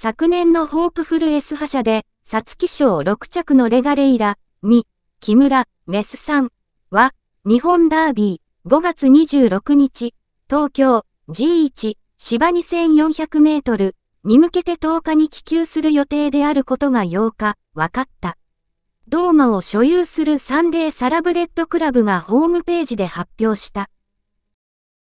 昨年のホープフル S 覇者で、サツキ賞6着のレガレイラ、2。木村、メスさんは、日本ダービー、5月26日、東京、G1、芝2400メートルに向けて10日に帰球する予定であることが8日、分かった。ローマを所有するサンデーサラブレッドクラブがホームページで発表した。